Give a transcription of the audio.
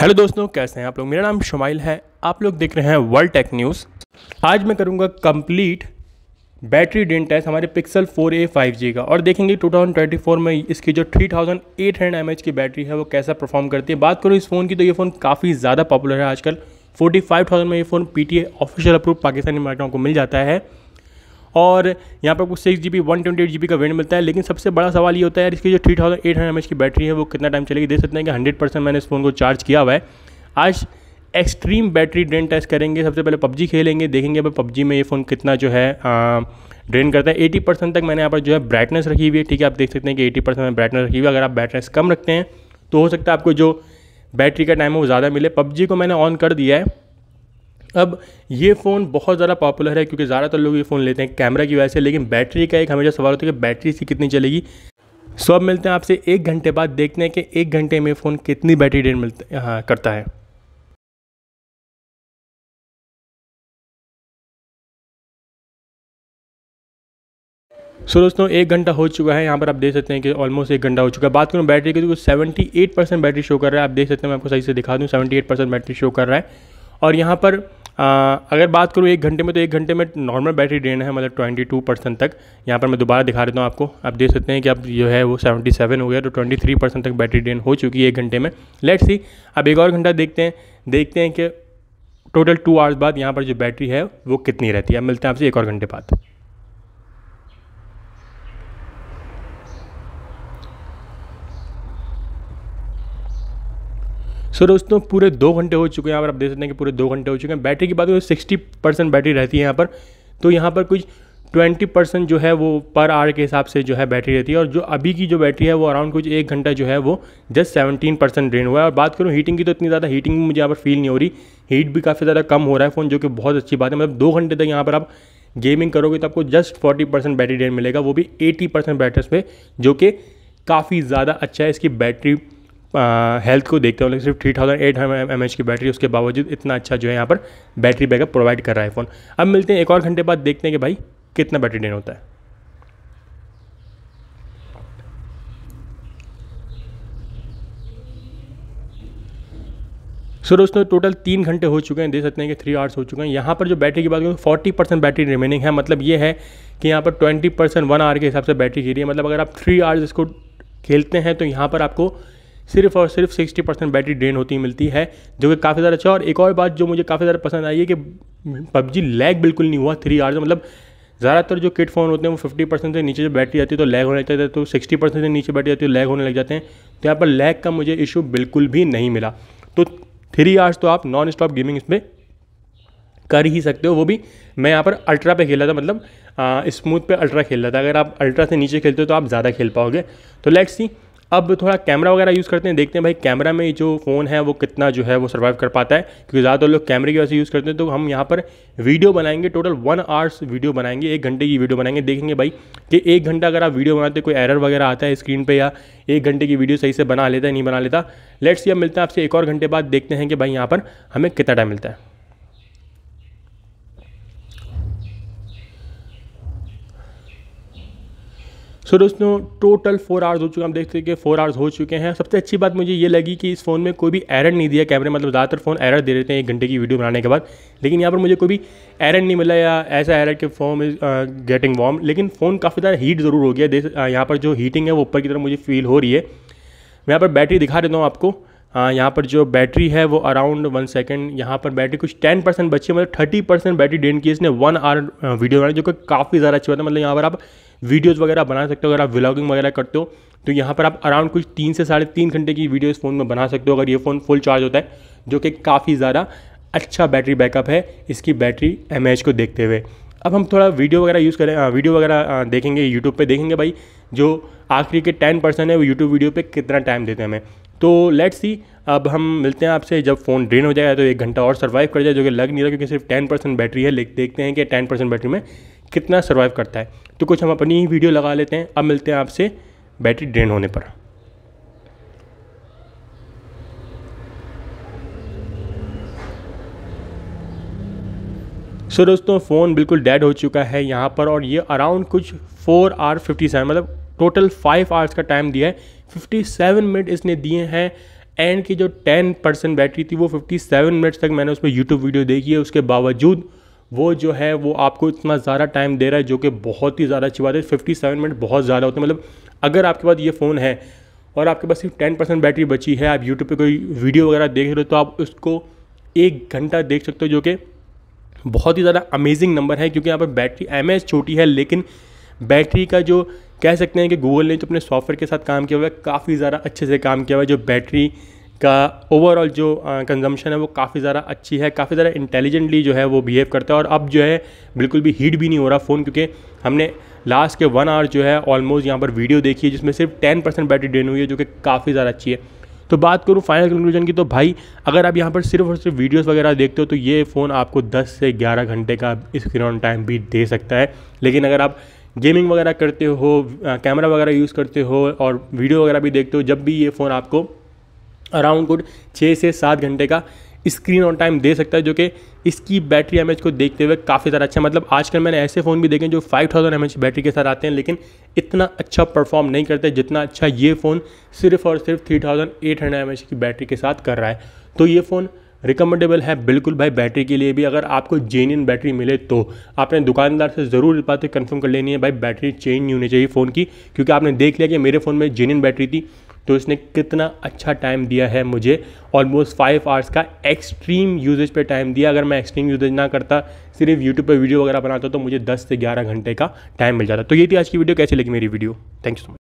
hello दोस्तों कैसे हैं आप लोग मेरा नाम शुमाइल है आप लोग देख रहे हैं वर्ल्ड टेक न्यूज़ आज मैं करूंगा कंप्लीट बैटरी डेंट टेस्ट हमारे पिक्सल 4a 5G का और देखेंगे 2024 में इसकी जो 3800 थाउजेंड एट हंड्रेड की बैटरी है वो कैसा परफॉर्म करती है बात करूँ इस फ़ोन की तो ये फ़ोन काफ़ी ज़्यादा पॉपुलर है आजकल फोर्टी में ये phone P T official approve Pakistani मार्केटों को मिल जाता है और यहाँ पर कुछ six G B one twenty eight G B का वेंट मिलता है लेकिन सबसे बड़ा सवाल ये होता है इसकी जो three thousand eight hundred M H की बैटरी है वो कितना टाइम चलेगी देख सकते हैं कि हंड्रेड परसेंट मैंने इस फ़ोन को चार्ज किया हुआ है आज एक्सट्रीम बैटरी ड्रेन टेस्ट करेंगे सबसे पहले पबजी खेलेंगे देखेंगे अब पबजी में ये फ़ोन कितना जो है ड्रेन करता है एटी परसेंट तक मैंने यहाँ पर जो है ब्राइटनेस रखी हुई है ठीक है आप देख सकते हैं कि एटी परसेंट मैंने ब्राइटनेस रखी हुई है अगर आप ब्राइटनेस कम रखते हैं तो हो सकता है आपको जो बैटरी का टाइम है वो ज़्यादा मिले पबजी को मैंने ऑन कर दिया है अब ये फ़ोन बहुत ज़्यादा पॉपुलर है क्योंकि ज़्यादातर लोग ये फ़ोन लेते हैं कैमरा की वजह से लेकिन बैटरी का एक हमेशा सवाल होता है कि बैटरी इसकी कितनी चलेगी सो अब मिलते हैं आपसे एक घंटे बाद देखते हैं कि एक घंटे में फ़ोन कितनी बैटरी डेट मिलता हाँ करता है सो so, दोस्तों एक घंटा हो चुका है यहाँ पर आप देख सकते हैं कि ऑलमोस्ट एक घंटा हो चुका है बात करूँ बैटरी की तो seventy eight percent battery show कर रहा है आप देख सकते हैं मैं आपको सही से दिखा दूँ seventy eight percent battery show कर रहा है और यहाँ पर अगर बात करूँ एक घंटे में तो एक घंटे में नॉर्मल बैटरी ड्रेन है मतलब ट्वेंटी टू परसेंट तक यहाँ पर मैं दोबारा दिखा देता हूँ आपको आप देख सकते हैं कि अब जो है वो सेवेंटी सेवन हो गया तो ट्वेंटी थ्री परसेंट तक बैटरी ड्रेन हो चुकी है एक घंटे में लेट्स सी अब एक और घंटा देखते हैं देखते हैं कि टोटल टू आवर्स बाद यहाँ पर जो बैटरी है वो कितनी रहती है अब मिलते हैं आपसे एक और घंटे बाद सो so, दोस्तों पूरे दो घंटे हो चुके हैं यहाँ पर आप देख सकते हैं कि पूरे दो घंटे हो चुके हैं बैटरी की बात करें सिक्सटी परसेंट बैटरी रहती है यहाँ पर तो यहाँ पर कुछ ट्वेंटी परसेंट जो है वो पर आवर के हिसाब से जो है बैटरी रहती है और जो अभी की जो बैटरी है वो अराउंड कुछ एक घंटा जो है वो जस्ट सेवेंटीन परसेंट ड्रेन हुआ है और बात करूँ हीटिंग की तो इतनी ज़्यादा हीटिंग मुझे यहाँ पर फील नहीं हो रही हीट भी काफ़ी ज़्यादा कम हो रहा है फ़ोन जो कि बहुत अच्छी बात है मतलब दो घंटे तक यहाँ पर आप गेमिंग करोगे तो आपको just forty percent battery drain मिलेगा वो भी एटी परसेंट बैटरी पे जो कि काफ़ी ज़्यादा अच्छा है इसकी बैटरी हेल्थ को देखते लेकिन सिर्फ three thousand eight M H की बैटरी उसके बावजूद इतना अच्छा जो है यहाँ पर बैटरी बैकअप प्रोवाइड कर रहा है फ़ोन अब मिलते हैं एक और घंटे बाद देखते हैं कि भाई कितना बैटरी डेन होता है सो so, दोस्तों टोटल तीन घंटे हो चुके हैं देख सकते हैं कि थ्री आवर्स हो चुके हैं यहाँ पर जो बैटरी की बात करें फोर्टी परसेंट बैटरी रिमेनिंग है मतलब ये है कि यहाँ पर ट्वेंटी परसेंट वन आवर के हिसाब से बैटरी गिरी है मतलब अगर आप थ्री आवर्स इसको खेलते हैं तो यहाँ पर आपको सिर्फ और सिर्फ 60 परसेंट बैटरी ड्रेन होती मिलती है जो कि काफ़ी ज़्यादा अच्छा और एक और बात जो मुझे काफ़ी ज़्यादा पसंद आई है कि पबजी लैग बिल्कुल नहीं हुआ थ्री आवर्स मतलब ज़्यादातर जो किट फ़ोन होते हैं वो फिफ्टी परसेंट से नीचे जो बैटरी आती है तो लैग होने लग जाता है तो सिक्सटी परसेंट से नीचे बैटरी आती है तो लैग होने लग जाते हैं तो यहाँ पर लैग का मुझे इशू बिल्कुल भी नहीं मिला तो थ्री आवर्स तो आप नॉन स्टॉप गेमिंग इसमें कर ही सकते हो वो भी मैं यहाँ पर अल्ट्रा पे खेला था मतलब स्मूथ पे अल्ट्रा खेल रहा था अगर आप अल्ट्रा से नीचे खेलते हो तो आप ज़्यादा खेल पाओगे तो लेट्स सी अब थोड़ा कैमरा वगैरह यूज़ करते हैं देखते हैं भाई कैमरा में जो फ़ोन है वो कितना जो है वो सर्वाइव कर पाता है क्योंकि ज़्यादातर लोग कैमरे की वजह से यूज़ करते हैं तो हम यहाँ पर वीडियो बनाएंगे टोटल वन आवर्स वीडियो बनाएंगे एक घंटे की वीडियो बनाएंगे देखेंगे भाई कि एक घंटा अगर आप वीडियो बनाते कोई एरर वगैरह आता है स्क्रीन पर या एक घंटे की वीडियो सही से बना लेता है नहीं बना लेता लेट्स ये मिलता है आपसे एक और घंटे बाद देखते हैं कि भाई यहाँ पर हमें कितना टाइम मिलता है सो दोस्तों टोटल फोर आवर्स हो चुके हैं हम देखते हैं कि फोर आवर्स हो चुके हैं सबसे अच्छी बात मुझे ये लगी कि इस फ़ोन में कोई भी एरर नहीं दिया कैमरे मतलब ज़्यादातर फ़ोन एरर दे देते हैं एक घंटे की वीडियो बनाने के बाद लेकिन यहाँ पर मुझे कोई भी एरर नहीं मिला या ऐसा एरर कि फोन इज़ गेटिंग वार्म लेकिन फ़ोन काफ़ी ज़्यादा हीट ज़रूर हो गया uh, यहाँ पर जो हीटिंग है वो ऊपर की तरफ मुझे फील हो रही है मैं यहाँ पर बैटरी दिखा देता हूँ आपको हाँ, यहाँ पर जो बैटरी है वो अराउंड वन सेकेंड यहाँ पर बैटरी कुछ टेन परसेंट बची है मतलब थर्टी परसेंट बैटरी ड्रेन की इसने वन आवर वीडियो बनाई जो कि काफ़ी ज़्यादा अच्छी बात है मतलब यहाँ पर आप वीडियोज़ वगैरह बना सकते हो अगर आप व्लॉगिंग वगैरह करते हो तो यहाँ पर आप अराउंड कुछ तीन से साढ़े तीन घंटे की वीडियो इस फ़ोन में बना सकते हो अगर ये फ़ोन फुल चार्ज होता है जो कि काफ़ी ज़्यादा अच्छा बैटरी बैकअप है इसकी बैटरी एम को देखते हुए अब हम थोड़ा वीडियो वगैरह यूज़ करें वीडियो वगैरह देखेंगे यूट्यूब पे देखेंगे भाई जो आखिरी के टेन परसेंट है वो यूट्यूब वीडियो पे कितना टाइम देते हैं हमें तो लेट्स सी अब हम मिलते हैं आपसे जब फ़ोन ड्रेन हो जाएगा तो एक घंटा और सर्वाइव कर जाए जो कि लग नहीं रहा क्योंकि सिर्फ टेन परसेंट बैटरी है देखते हैं कि टेन परसेंट बैटरी में कितना सर्वाइव करता है तो कुछ हम अपनी ही वीडियो लगा लेते हैं अब मिलते हैं आपसे बैटरी ड्रेन होने पर सो so, दोस्तों फ़ोन बिल्कुल डेड हो चुका है यहाँ पर और ये अराउंड कुछ फोर आर फिफ्टी सेवन मतलब टोटल फाइव आवर्स का टाइम दिया है फिफ्टी सेवन मिनट इसने दिए हैं एंड की जो टेन परसेंट बैटरी थी वो फिफ्टी सेवन मिनट्स तक मैंने उसमें यूट्यूब वीडियो देखी है उसके बावजूद वो जो है वो आपको इतना ज़्यादा टाइम दे रहा है जो कि बहुत ही ज़्यादा अच्छी बात है फिफ्टी सेवन मिनट बहुत ज़्यादा होते हैं मतलब अगर आपके पास ये फ़ोन है और आपके पास सिर्फ टेन परसेंट बैटरी बची है आप यूट्यूब पर कोई वीडियो वगैरह देख रहे हो तो आप उसको एक घंटा देख सकते हो जो कि बहुत ही ज़्यादा अमेजिंग नंबर है क्योंकि यहाँ पर बैटरी एम छोटी है लेकिन बैटरी का जो कह सकते हैं कि गूगल ने जो अपने सॉफ्टवेयर के साथ काम किया हुआ है काफ़ी ज़्यादा अच्छे से काम किया हुआ है जो बैटरी का ओवरऑल जो कंजम्पशन है वो काफ़ी ज़्यादा अच्छी है काफ़ी ज़्यादा इंटेलिजेंटली जो है वो बिहेव करता है और अब जो है बिल्कुल भी हीट भी नहीं हो रहा फ़ोन क्योंकि हमने लास्ट के वन आवर जो है ऑलमोस्ट यहाँ पर वीडियो देखी है जिसमें सिर्फ टेन परसेंट बैटरी ड्रेन हुई है जो कि काफ़ी ज़्यादा अच्छी है तो बात करूँ फाइनल कंक्लूजन की तो भाई अगर आप यहाँ पर सिर्फ और सिर्फ वीडियोस वगैरह देखते हो तो ये फ़ोन आपको 10 से 11 घंटे का स्क्रीन ऑन टाइम भी दे सकता है लेकिन अगर आप गेमिंग वगैरह करते हो कैमरा वगैरह यूज़ करते हो और वीडियो वगैरह भी देखते हो जब भी ये फ़ोन आपको अराउंड गुड छः से सात घंटे का स्क्रीन ऑन टाइम दे सकता है जो कि इसकी बैटरी एम को देखते हुए काफ़ी ज़्यादा अच्छा मतलब आजकल मैंने ऐसे फ़ोन भी देखे जो 5000 थाउजेंड बैटरी के साथ आते हैं लेकिन इतना अच्छा परफॉर्म नहीं करते जितना अच्छा ये फ़ोन सिर्फ और सिर्फ थ्री थाउजेंड एट हंड्रेड की बैटरी के साथ कर रहा है तो ये फ़ोन रिकमेंडेबल है बिल्कुल भाई बैटरी के लिए भी अगर आपको जेन्यन बैटरी मिले तो आपने दुकानदार से ज़रूर बात कन्फर्म कर लेनी है भाई बैटरी चेंज नहीं होनी चाहिए फ़ोन की क्योंकि आपने देख लिया कि मेरे फ़ोन में जेन्यन बैटरी थी तो इसने कितना अच्छा टाइम दिया है मुझे ऑलमोस्ट फाइव आवर्स का एक्सट्रीम यूजेज पे टाइम दिया अगर मैं एक्सट्रीम यूजेज ना करता सिर्फ यूट्यूब पे वीडियो वगैरह बनाता तो मुझे 10 से 11 घंटे का टाइम मिल जाता तो ये थी आज की वीडियो कैसी लगी मेरी video thank you so much